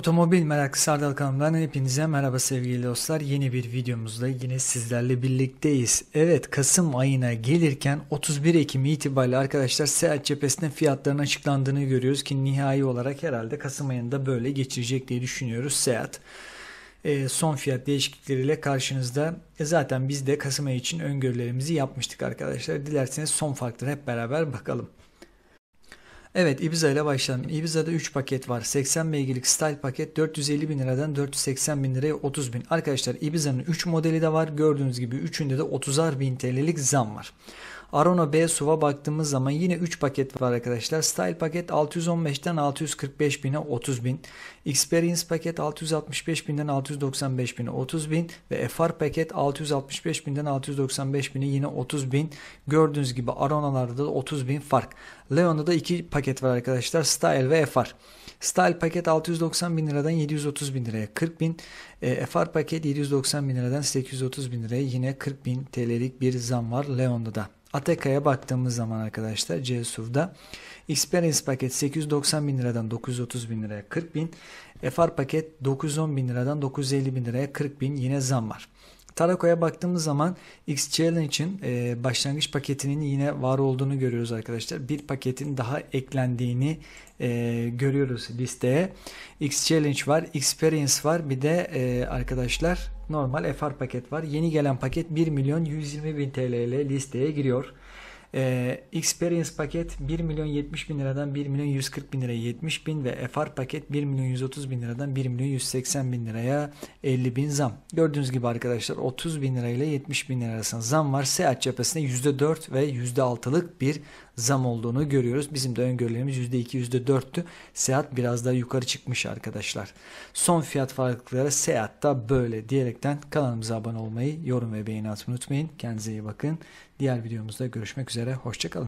Otomobil meraklısı Ardal kanalından hepinize merhaba sevgili dostlar. Yeni bir videomuzda yine sizlerle birlikteyiz. Evet Kasım ayına gelirken 31 Ekim itibariyle arkadaşlar seyahat cephesinde fiyatların açıklandığını görüyoruz ki nihai olarak herhalde Kasım ayında böyle geçirecek diye düşünüyoruz seyahat. E, ee, son fiyat değişiklikleriyle karşınızda e, zaten biz de Kasım ayı için öngörülerimizi yapmıştık arkadaşlar. Dilerseniz son farkları hep beraber bakalım. Evet Ibiza ile başlayalım. Ibiza'da 3 paket var. 80 beygirlik style paket 450 bin liradan 480 bin liraya 30 bin. Arkadaşlar Ibiza'nın 3 modeli de var. Gördüğünüz gibi 3'ünde de 30'ar bin TL'lik zam var. Arona B SUV'a baktığımız zaman yine 3 paket var arkadaşlar. Style paket 615'ten 645 bine 30 bin. Experience paket 665 binden 695 bine 30 bin. Ve FR paket 665 binden 695 bine yine 30 bin. Gördüğünüz gibi Arona'larda da 30 bin fark. Leon'da da 2 paket paket var arkadaşlar. Style ve FR. Style paket 690 bin liradan 730 bin liraya 40 bin. E, FR paket 790 bin liradan 830 bin liraya yine 40 bin TL'lik bir zam var Leon'da da. Ateka'ya baktığımız zaman arkadaşlar CSUV'da Experience paket 890 bin liradan 930 bin liraya 40 bin. FR paket 910 bin liradan 950 bin liraya 40 bin yine zam var. Tarako'ya baktığımız zaman X Challenge için e, başlangıç paketinin yine var olduğunu görüyoruz arkadaşlar. Bir paketin daha eklendiğini e, görüyoruz listeye. X Challenge var, Experience var bir de e, arkadaşlar normal FR paket var. Yeni gelen paket 1 milyon 120 bin TL ile listeye giriyor. E, Experience paket 1 milyon 70 bin liradan 1 milyon 140 bin liraya 70 bin ve FR paket 1 milyon 130 bin liradan 1 milyon 180 bin liraya 50 bin zam. Gördüğünüz gibi arkadaşlar 30 bin lirayla 70 bin lira arasında zam var. Seyahat cephesinde %4 ve %6'lık bir zam olduğunu görüyoruz. Bizim de öngörülerimiz %2, %4'tü. Seat biraz daha yukarı çıkmış arkadaşlar. Son fiyat farklılıkları da böyle diyerekten kanalımıza abone olmayı, yorum ve beğeni atmayı unutmayın. Kendinize iyi bakın. Diğer videomuzda görüşmek üzere üzere. Hoşçakalın.